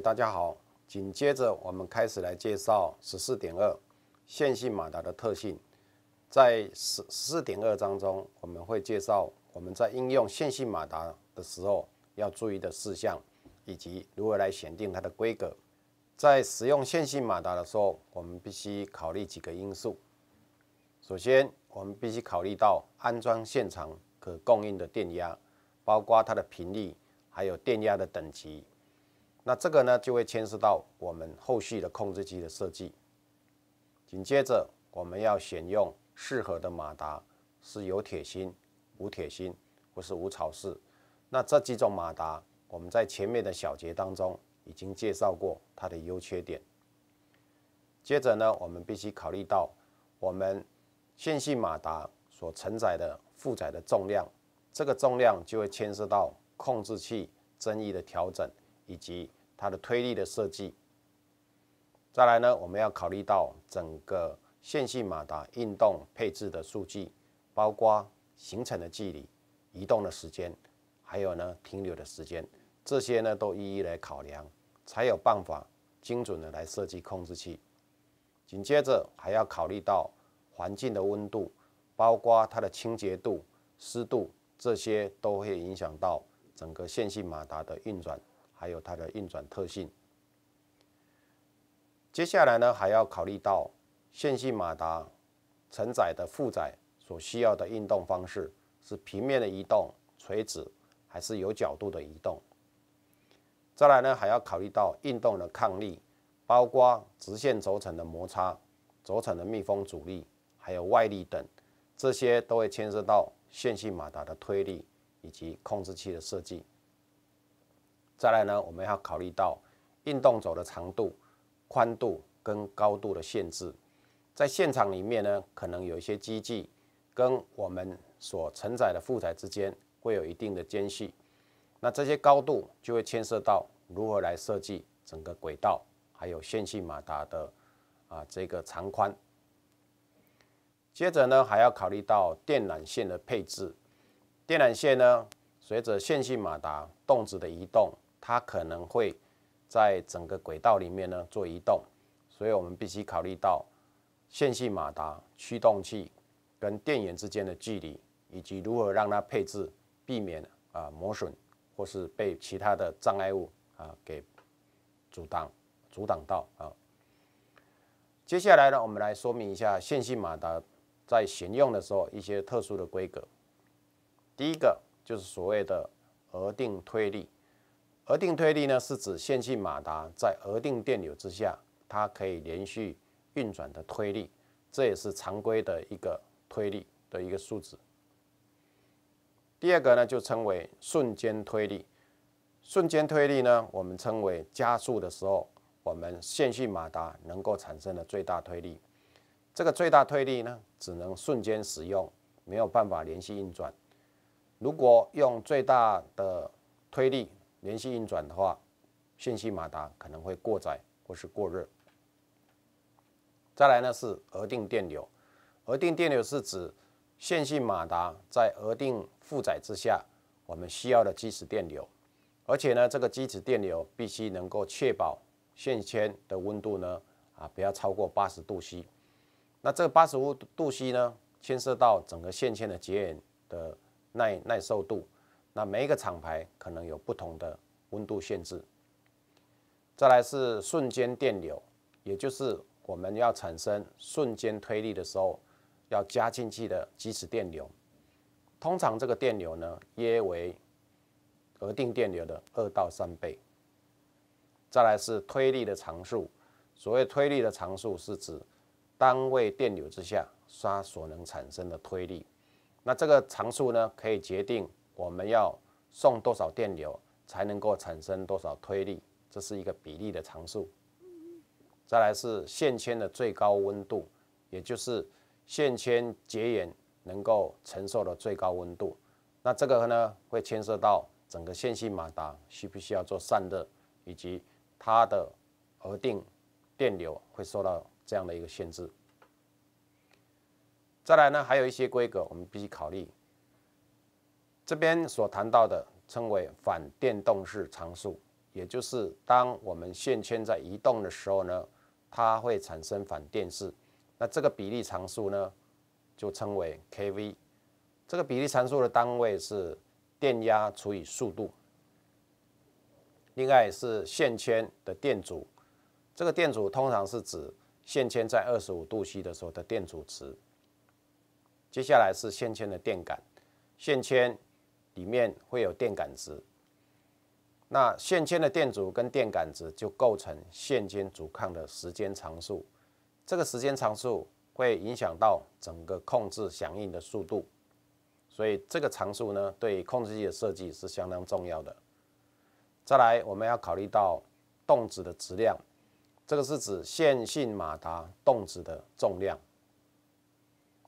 大家好，紧接着我们开始来介绍十四点二线性马达的特性。在十四点二章中，我们会介绍我们在应用线性马达的时候要注意的事项，以及如何来选定它的规格。在使用线性马达的时候，我们必须考虑几个因素。首先，我们必须考虑到安装现场可供应的电压，包括它的频率，还有电压的等级。那这个呢，就会牵涉到我们后续的控制器的设计。紧接着，我们要选用适合的马达，是有铁芯、无铁芯，或是无槽式。那这几种马达，我们在前面的小节当中已经介绍过它的优缺点。接着呢，我们必须考虑到我们线性马达所承载的负载的重量，这个重量就会牵涉到控制器增益的调整以及。它的推力的设计，再来呢，我们要考虑到整个线性马达运动配置的数据，包括行程的距离、移动的时间，还有呢停留的时间，这些呢都一一来考量，才有办法精准的来设计控制器。紧接着还要考虑到环境的温度，包括它的清洁度、湿度，这些都会影响到整个线性马达的运转。还有它的运转特性。接下来呢，还要考虑到线性马达承载的负载所需要的运动方式是平面的移动、垂直还是有角度的移动。再来呢，还要考虑到运动的抗力，包括直线轴承的摩擦、轴承的密封阻力，还有外力等，这些都会牵涉到线性马达的推力以及控制器的设计。再来呢，我们要考虑到运动轴的长度、宽度跟高度的限制。在现场里面呢，可能有一些机器跟我们所承载的负载之间会有一定的间隙，那这些高度就会牵涉到如何来设计整个轨道，还有线性马达的啊这个长宽。接着呢，还要考虑到电缆线的配置。电缆线呢，随着线性马达动子的移动。它可能会在整个轨道里面呢做移动，所以我们必须考虑到线性马达驱动器跟电源之间的距离，以及如何让它配置，避免啊磨损或是被其他的障碍物啊给阻挡阻挡到啊。接下来呢，我们来说明一下线性马达在选用的时候一些特殊的规格。第一个就是所谓的额定推力。额定推力呢，是指线性马达在额定电流之下，它可以连续运转的推力，这也是常规的一个推力的一个数值。第二个呢，就称为瞬间推力。瞬间推力呢，我们称为加速的时候，我们线性马达能够产生的最大推力。这个最大推力呢，只能瞬间使用，没有办法连续运转。如果用最大的推力，连续运转的话，线性马达可能会过载或是过热。再来呢是额定电流，额定电流是指线性马达在额定负载之下，我们需要的基齿电流，而且呢这个基齿电流必须能够确保线圈的温度呢啊不要超过八十度 C。那这八十五度 C 呢牵涉到整个线圈的绝缘的耐耐受度。那每一个厂牌可能有不同的温度限制。再来是瞬间电流，也就是我们要产生瞬间推力的时候，要加进去的即始电流。通常这个电流呢，约为额定电流的二到三倍。再来是推力的常数，所谓推力的常数是指单位电流之下，它所能产生的推力。那这个常数呢，可以决定。我们要送多少电流才能够产生多少推力，这是一个比例的常数。再来是线圈的最高温度，也就是线圈结缘能够承受的最高温度。那这个呢，会牵涉到整个线性马达需不需要做散热，以及它的额定电流会受到这样的一个限制。再来呢，还有一些规格我们必须考虑。这边所谈到的称为反电动势常数，也就是当我们线圈在移动的时候呢，它会产生反电势。那这个比例常数呢，就称为 Kv。这个比例常数的单位是电压除以速度。另外是线圈的电阻，这个电阻通常是指线圈在二十五度 C 的时候的电阻值。接下来是线圈的电感，线圈。里面会有电感值，那线圈的电阻跟电感值就构成线圈阻抗的时间常数，这个时间常数会影响到整个控制响应的速度，所以这个常数呢对控制器的设计是相当重要的。再来，我们要考虑到动子的质量，这个是指线性马达动子的重量。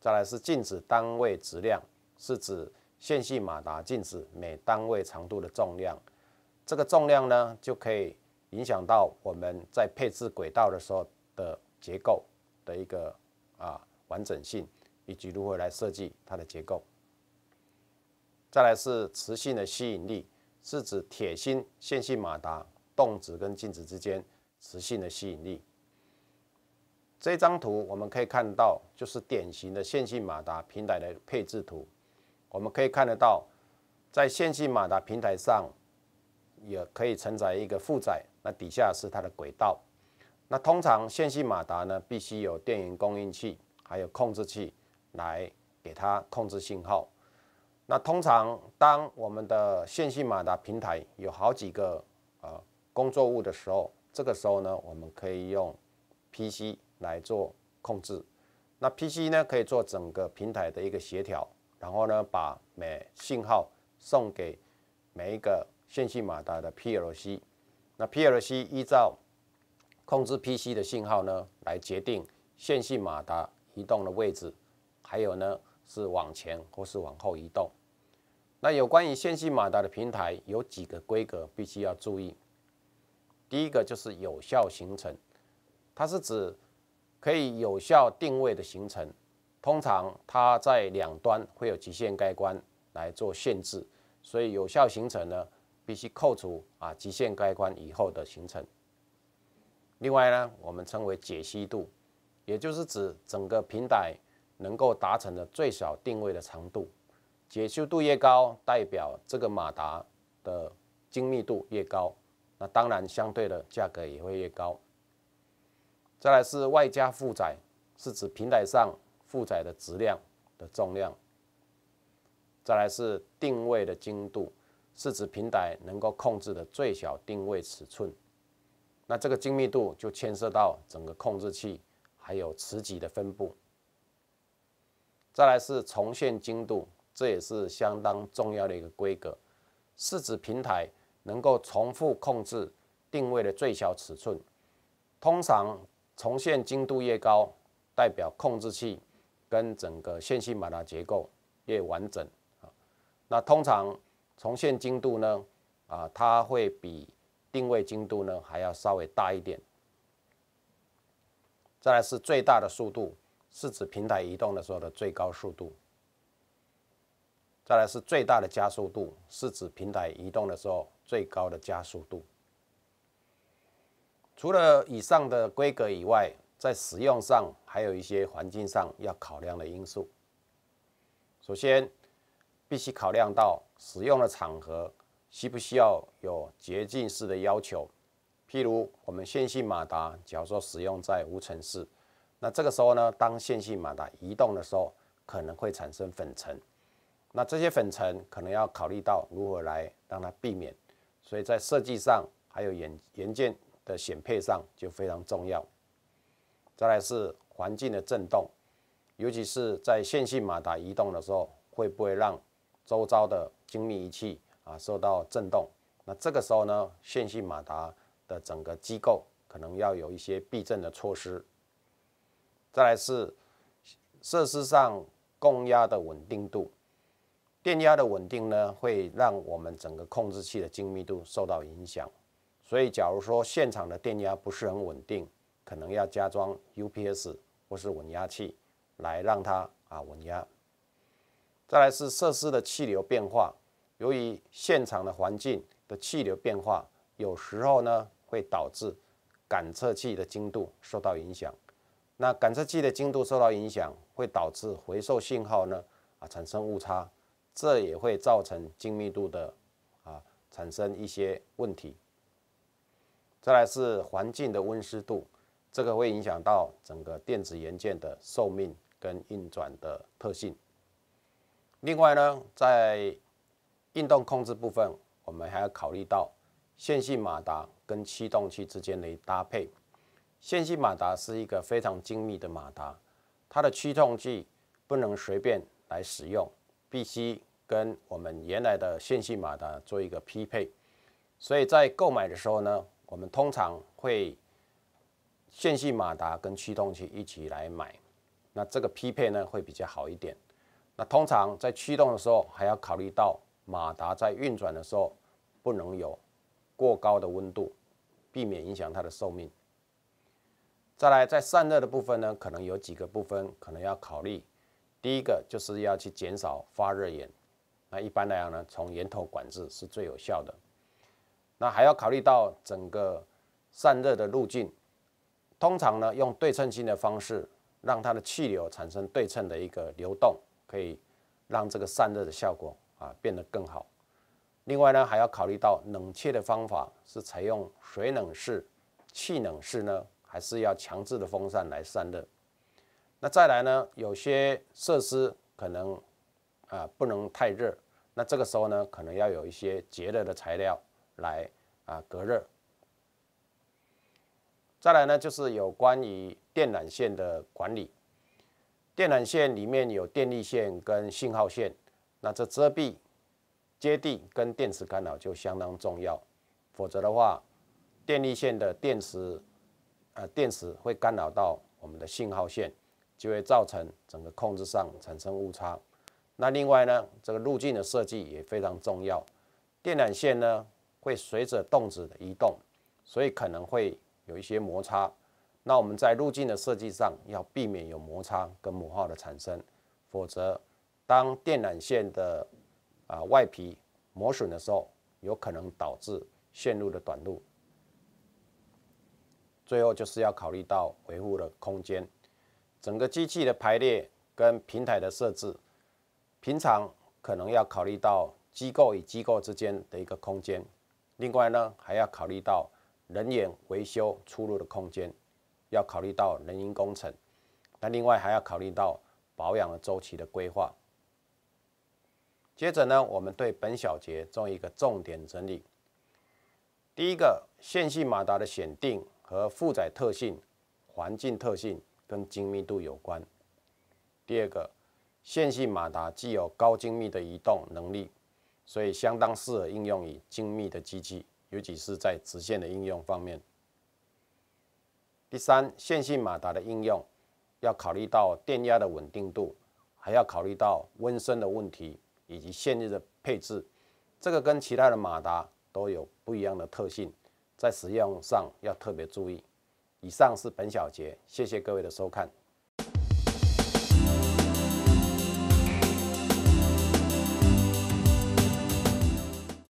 再来是静止单位质量，是指。线性马达静子每单位长度的重量，这个重量呢就可以影响到我们在配置轨道的时候的结构的一个啊完整性，以及如何来设计它的结构。再来是磁性的吸引力，是指铁芯线性马达动子跟静子之间磁性的吸引力。这张图我们可以看到，就是典型的线性马达平台的配置图。我们可以看得到，在线性马达平台上也可以承载一个负载。那底下是它的轨道。那通常线性马达呢，必须有电源供应器，还有控制器来给它控制信号。那通常当我们的线性马达平台有好几个呃工作物的时候，这个时候呢，我们可以用 PC 来做控制。那 PC 呢，可以做整个平台的一个协调。然后呢，把每信号送给每一个线性马达的 PLC，那 PLC 依照控制 PC 的信号呢，来决定线性马达移动的位置，还有呢是往前或是往后移动。那有关于线性马达的平台有几个规格必须要注意，第一个就是有效行程，它是指可以有效定位的行程。通常它在两端会有极限开关来做限制，所以有效行程呢必须扣除啊极限开关以后的行程。另外呢，我们称为解析度，也就是指整个平台能够达成的最小定位的长度。解析度越高，代表这个马达的精密度越高，那当然相对的价格也会越高。再来是外加负载，是指平台上。负载的质量的重量，再来是定位的精度，是指平台能够控制的最小定位尺寸。那这个精密度就牵涉到整个控制器还有磁极的分布。再来是重现精度，这也是相当重要的一个规格，是指平台能够重复控制定位的最小尺寸。通常重现精度越高，代表控制器。跟整个线性马达结构越完整啊，那通常重现精度呢啊，它会比定位精度呢还要稍微大一点。再来是最大的速度，是指平台移动的时候的最高速度。再来是最大的加速度，是指平台移动的时候最高的加速度。除了以上的规格以外，在使用上还有一些环境上要考量的因素。首先，必须考量到使用的场合需不需要有洁净式的要求。譬如我们线性马达，假如说使用在无尘室，那这个时候呢，当线性马达移动的时候，可能会产生粉尘。那这些粉尘可能要考虑到如何来让它避免。所以在设计上还有原原件的选配上就非常重要。再来是环境的震动，尤其是在线性马达移动的时候，会不会让周遭的精密仪器啊受到震动？那这个时候呢，线性马达的整个机构可能要有一些避震的措施。再来是设施上供压的稳定度，电压的稳定呢，会让我们整个控制器的精密度受到影响。所以，假如说现场的电压不是很稳定，可能要加装 UPS 或是稳压器来让它啊稳压。再来是设施的气流变化，由于现场的环境的气流变化，有时候呢会导致感测器的精度受到影响。那感测器的精度受到影响，会导致回收信号呢啊产生误差，这也会造成精密度的啊产生一些问题。再来是环境的温湿度。这个会影响到整个电子元件的寿命跟运转的特性。另外呢，在运动控制部分，我们还要考虑到线性马达跟驱动器之间的搭配。线性马达是一个非常精密的马达，它的驱动器不能随便来使用，必须跟我们原来的线性马达做一个匹配。所以在购买的时候呢，我们通常会。线性马达跟驱动器一起来买，那这个匹配呢会比较好一点。那通常在驱动的时候，还要考虑到马达在运转的时候不能有过高的温度，避免影响它的寿命。再来，在散热的部分呢，可能有几个部分可能要考虑。第一个就是要去减少发热源。那一般来讲呢，从源头管制是最有效的。那还要考虑到整个散热的路径。通常呢，用对称性的方式，让它的气流产生对称的一个流动，可以让这个散热的效果啊变得更好。另外呢，还要考虑到冷却的方法是采用水冷式、气冷式呢，还是要强制的风扇来散热。那再来呢，有些设施可能啊不能太热，那这个时候呢，可能要有一些节热的材料来啊隔热。再来呢，就是有关于电缆线的管理。电缆线里面有电力线跟信号线，那这遮蔽、接地跟电磁干扰就相当重要。否则的话，电力线的电池，呃，电池会干扰到我们的信号线，就会造成整个控制上产生误差。那另外呢，这个路径的设计也非常重要。电缆线呢会随着动子的移动，所以可能会。有一些摩擦，那我们在路径的设计上要避免有摩擦跟磨耗的产生，否则当电缆线的啊外皮磨损的时候，有可能导致线路的短路。最后就是要考虑到维护的空间，整个机器的排列跟平台的设置，平常可能要考虑到机构与机构之间的一个空间，另外呢还要考虑到。人员维修出入的空间，要考虑到人因工程。那另外还要考虑到保养的周期的规划。接着呢，我们对本小节做一个重点整理。第一个，线性马达的选定和负载特性、环境特性跟精密度有关。第二个，线性马达具有高精密的移动能力，所以相当适合应用于精密的机器。尤其是在直线的应用方面。第三，线性马达的应用要考虑到电压的稳定度，还要考虑到温升的问题以及线力的配置。这个跟其他的马达都有不一样的特性，在使用上要特别注意。以上是本小节，谢谢各位的收看。